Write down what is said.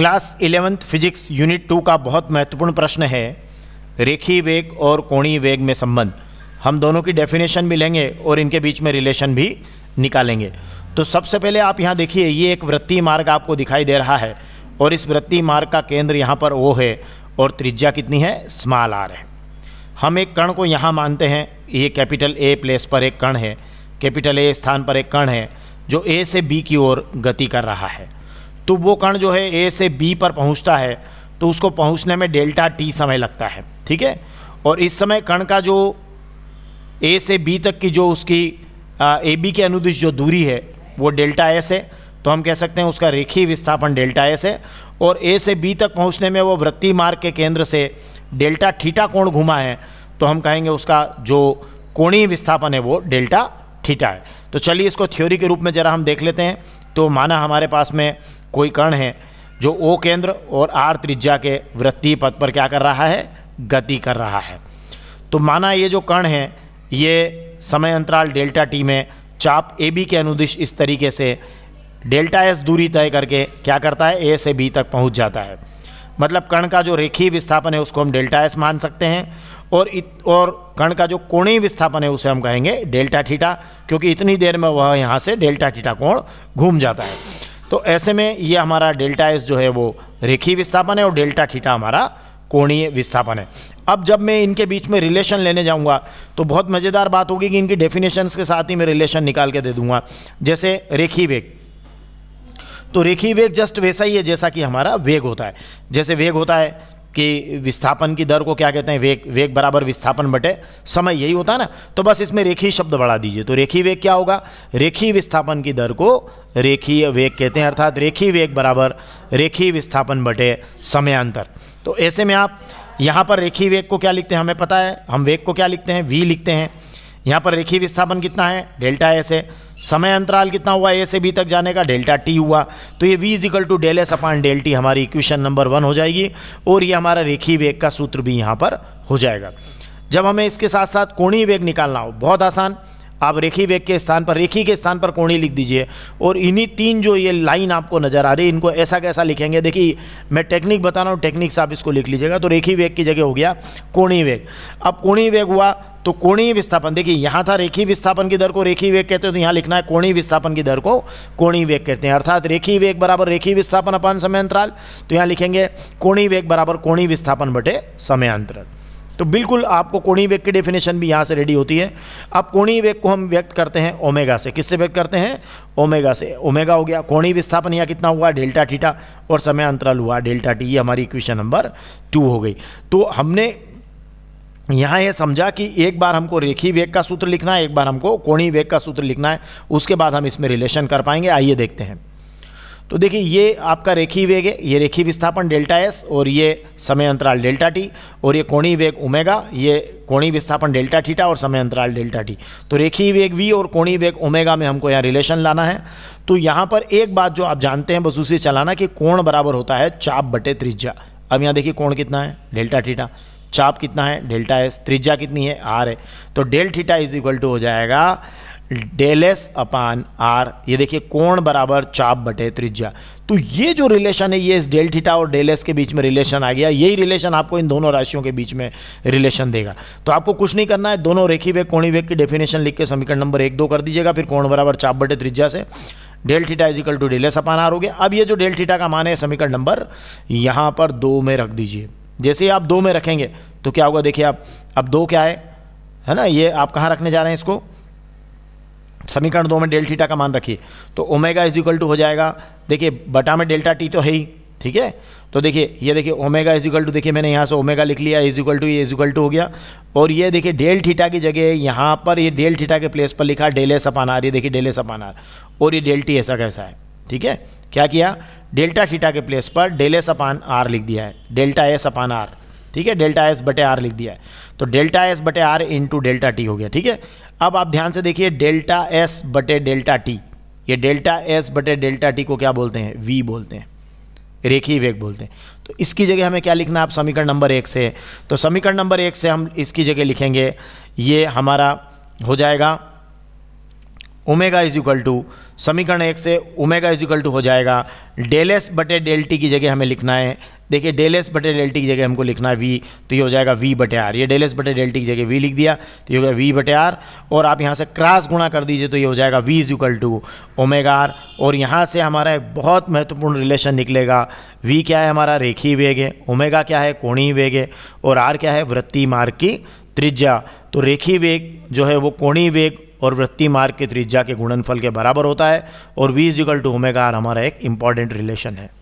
class eleventh physics unit two का बहुत महत्वपूर्ण प्रश्न है रेखी वेग और कोणीय वेग में संबंध हम दोनों की डेफिनेशन भी लेंगे और इनके बीच में रिलेशन भी निकालेंगे तो सबसे पहले आप यहाँ देखिए ये एक वृत्तीय मार्ग आपको दिखाई दे रहा है और इस वृत्तीय मार्ग का केंद्र यहाँ पर ओ है और त्रिज्या कितनी है स्मॉल आर है हम एक कण को यहाँ मानते हैं ये कैपिटल ए प्लेस पर एक कण है कैपिटल ए स्थान पर एक कण है जो ए से बी की ओर गति कर रहा है तो वो कण जो है ए से बी पर पहुंचता है तो उसको पहुंचने में डेल्टा टी समय लगता है ठीक है और इस समय कण का जो ए से बी तक की जो उसकी ए बी के अनुदिश जो दूरी है वो डेल्टा एस है तो हम कह सकते हैं उसका रेखीय विस्थापन डेल्टा एस है और ए से बी तक पहुंचने में वो वृत्ति मार्ग के केंद्र से डेल्टा ठीटा कोण घुमा है तो हम कहेंगे उसका जो कोणीय विस्थापन है वो डेल्टा ठीटा है तो चलिए इसको थ्योरी के रूप में ज़रा हम देख लेते हैं तो माना हमारे पास में कोई कण है जो ओ केंद्र और आर त्रिज्या के वृत्ति पथ पर क्या कर रहा है गति कर रहा है तो माना ये जो कण है ये समय अंतराल डेल्टा टी में चाप ए बी के अनुदिश इस तरीके से डेल्टा एस दूरी तय करके क्या करता है ए से बी तक पहुंच जाता है मतलब कण का जो रेखीय विस्थापन है उसको हम डेल्टा एस मान सकते हैं और इत, और कण का जो कोणीय विस्थापन है उसे हम कहेंगे डेल्टा थीटा क्योंकि इतनी देर में वह यहाँ से डेल्टा थीटा कोण घूम जाता है तो ऐसे में ये हमारा डेल्टा एस जो है वो रेखी विस्थापन है और डेल्टा थीटा हमारा कोणीय विस्थापन है अब जब मैं इनके बीच में रिलेशन लेने जाऊंगा तो बहुत मज़ेदार बात होगी कि इनकी डेफिनेशंस के साथ ही मैं रिलेशन निकाल के दे दूंगा जैसे रेखी वेग तो रेखी वेग जस्ट वैसा ही है जैसा कि हमारा वेग होता है जैसे वेग होता है कि विस्थापन की दर को क्या कहते हैं वेग वेग बराबर विस्थापन बटे समय यही होता है ना तो बस इसमें रेखी शब्द बढ़ा दीजिए तो रेखी वेग क्या होगा रेखी विस्थापन की दर को रेखी वेग कहते हैं अर्थात रेखी वेग बराबर रेखी विस्थापन बटे समयांतर तो ऐसे में आप यहाँ पर रेखी वेग को क्या लिखते हैं हमें पता है हम वेग को क्या लिखते हैं वी लिखते हैं यहाँ पर रेखी विस्थापन कितना है डेल्टा एस है समय अंतराल कितना हुआ ए से बी तक जाने का डेल्टा टी हुआ तो ये v is equal to del S upon del T हमारी इक्वेशन नंबर वन हो जाएगी और ये हमारा रेखी वेग का सूत्र भी यहाँ पर हो जाएगा जब हमें इसके साथ साथ कोणीय वेग निकालना हो बहुत आसान आप रेखी वेग के स्थान पर रेखी के स्थान पर कोणी लिख दीजिए और इन्हीं तीन जो ये लाइन आपको नज़र आ रही है इनको ऐसा कैसा लिखेंगे देखिए मैं टेक्निक बता रहा हूँ टेक्निक से आप इसको लिख लीजिएगा तो रेखी वेग की जगह हो गया कोणी वेग अब कोणी वेग हुआ तो कोणीय विस्थापन देखिए यहाँ था रेखी विस्थापन की दर को रेखी वेग कहते हैं तो यहाँ लिखना है कोणीय विस्थापन की दर को कोणीय वेग कहते हैं अर्थात रेखी वेग बराबर रेखी विस्थापन अपान समय अंतराल तो यहाँ लिखेंगे कोणीय वेग बराबर कोणीय विस्थापन बटे समय अंतराल तो बिल्कुल आपको कोणीय वेग की डेफिनेशन भी यहाँ से रेडी होती है अब कोणीय वेग को हम व्यक्त करते हैं ओमेगा से किससे व्यक्त करते हैं ओमेगा से ओमेगा हो गया कोणीय विस्थापन यहाँ कितना हुआ डेल्टा थीटा और समय अंतराल हुआ डेल्टा टी ये हमारी इक्वेशन नंबर टू हो गई तो हमने यहाँ ये समझा कि एक बार हमको रेखी वेग का सूत्र लिखना है एक बार हमको कोणी वेग का सूत्र लिखना है उसके बाद हम इसमें रिलेशन कर पाएंगे आइए देखते हैं तो देखिए ये आपका रेखी वेग है ये रेखी विस्थापन डेल्टा एस और ये समय अंतराल डेल्टा टी और ये कोणी वेग ओमेगा ये कोणी विस्थापन डेल्टा थीटा और समय अंतराल डेल्टा टी तो रेखी वेग वी और कोणी वेग ओमेगा में हमको यहाँ रिलेशन लाना है तो यहाँ पर एक बात जो आप जानते हैं बस उसे चलाना कि कोण बराबर होता है चाप बटे त्रिज्या अब यहाँ देखिए कोण कितना है डेल्टा थीटा चाप कितना है डेल्टा एस त्रिज्या कितनी है आर है तो del theta is equal to हो जाएगा डेल एस अपान आर ये देखिए कोण बराबर चाप बटे त्रिज्या तो ये जो रिलेशन है ये इस डेल थीटा और डेल एस के बीच में रिलेशन आ गया यही रिलेशन आपको इन दोनों राशियों के बीच में रिलेशन देगा तो आपको कुछ नहीं करना है दोनों रेखी वेग कोणी वेग की डेफिनेशन लिख के समीकरण नंबर एक दो कर दीजिएगा फिर कोण बराबर चाप बटे त्रिज्या से del theta is equal to del S upon R हो गया अब ये जो डेल थीटा का मान है समीकरण नंबर यहाँ पर दो में रख दीजिए जैसे ही आप दो में रखेंगे तो क्या होगा देखिए आप अब दो क्या है है ना ये आप कहाँ रखने जा रहे हैं इसको समीकरण दो में डेल टीटा का मान रखिए तो ओमेगा इज इक्वल टू हो जाएगा देखिए बटा में डेल्टा टी तो है ही ठीक है तो देखिए ये देखिए ओमेगा इज इक्वल टू देखिए मैंने यहाँ से ओमेगा लिख लिया इज इक्वल टू ये इज इक्वल टू हो गया और ये देखिए डेल थीटा की जगह यहाँ पर ये डेल थीटा के प्लेस पर लिखा डेल ए अपान आर ये देखिए डेल ए सपानार आर और ये डेल टी ऐसा कैसा है ठीक है क्या किया डेल्टा थीटा के प्लेस पर डेल एस अपान आर लिख दिया है डेल्टा एस अपान आर ठीक है डेल्टा एस बटे आर लिख दिया है तो डेल्टा एस बटे आर इंटू डेल्टा टी हो गया ठीक है अब आप ध्यान से देखिए डेल्टा एस बटे डेल्टा टी ये डेल्टा एस बटे डेल्टा टी को क्या बोलते हैं वी बोलते हैं रेखी वेग बोलते हैं तो इसकी जगह हमें क्या लिखना है आप समीकरण नंबर एक से तो समीकरण नंबर एक से हम इसकी जगह लिखेंगे ये हमारा हो जाएगा ओमेगा इज इक्वल टू समीकरण एक से ओमेगा इज इक्वल टू हो जाएगा डेल एस बटे डेल टी की जगह हमें लिखना है देखिए डेल एस बटे डेल टी की जगह हमको लिखना है वी तो ये हो जाएगा वी बटे आर ये डेल एस बटे डेल टी की जगह वी लिख दिया तो ये हो गया वी बटे आर और आप यहाँ से क्रॉस गुणा कर दीजिए तो ये हो जाएगा V is equal to omega R और यहाँ से हमारा एक बहुत महत्वपूर्ण रिलेशन निकलेगा वी क्या है हमारा रेखी वेग है ओमेगा क्या है कोणीय वेग है और आर क्या है वृत्ति मार्ग की त्रिज्या तो रेखी वेग जो है वो कोणीय वेग और वृत्ति मार्ग के त्रिज्या के गुणनफल के बराबर होता है और V is equal to omega R हमारा एक इंपॉर्टेंट रिलेशन है